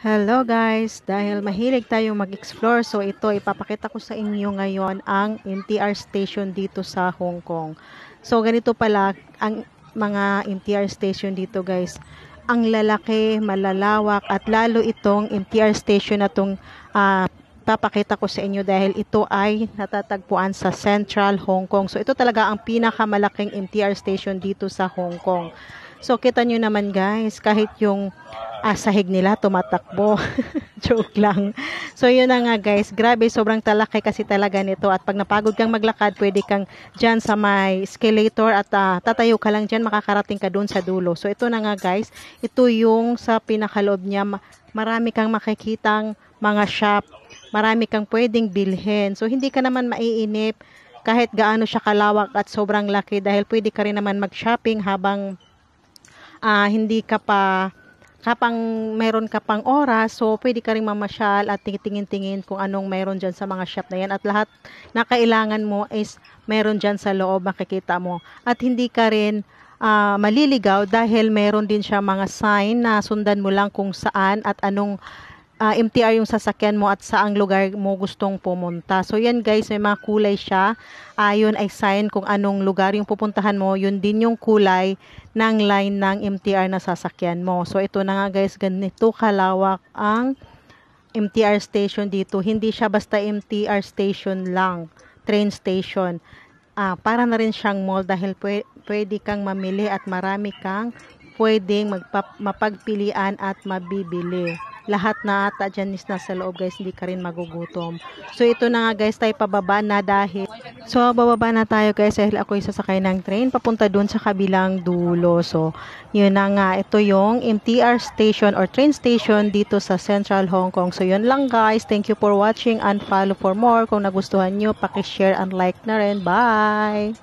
Hello guys! Dahil mahilig tayong mag-explore, so ito ipapakita ko sa inyo ngayon ang MTR station dito sa Hong Kong. So ganito pala ang mga MTR station dito guys. Ang lalaki, malalawak at lalo itong MTR station na itong uh, papakita ko sa inyo dahil ito ay natatagpuan sa Central Hong Kong. So ito talaga ang pinakamalaking MTR station dito sa Hong Kong. So kita nyo naman guys, kahit yung asahig ah, nila tumatakbo. Joke lang. So, yun na nga guys. Grabe, sobrang talakay kasi talaga nito. At pag napagod kang maglakad, pwede kang diyan sa may escalator at ah, tatayo ka lang diyan makakarating ka doon sa dulo. So, ito na nga guys. Ito yung sa pinakaloob niya. Marami kang makikitang mga shop. Marami kang pwedeng bilhin. So, hindi ka naman maiinip kahit gaano siya kalawak at sobrang laki dahil pwede ka rin naman mag-shopping habang uh, hindi ka pa kapang meron ka pang oras, so pwede ka rin mamasyal at tingin-tingin kung anong meron dyan sa mga shop na yan. At lahat na kailangan mo is meron dyan sa loob, makikita mo. At hindi ka rin uh, maliligaw dahil meron din siya mga sign na sundan mo lang kung saan at anong uh, ah, MTR yung sasakyan mo at saang lugar mo gustong pumunta. So yan guys, may mga kulay siya. Uh, ay sign kung anong lugar yung pupuntahan mo. Yun din yung kulay ng line ng MTR na sasakyan mo. So ito na nga guys, ganito kalawak ang MTR station dito. Hindi siya basta MTR station lang, train station. Uh, para na rin siyang mall dahil pwede kang mamili at marami kang pwedeng magpapagpilian at mabibili lahat na ata dyan is nasa loob guys hindi ka rin magugutom so ito na nga guys tayo pababa na dahil so bababa na tayo guys dahil ako yung sasakay ng train papunta dun sa kabilang dulo so yun na nga ito yung MTR station or train station dito sa Central Hong Kong so yun lang guys thank you for watching and follow for more kung nagustuhan nyo share and like na rin bye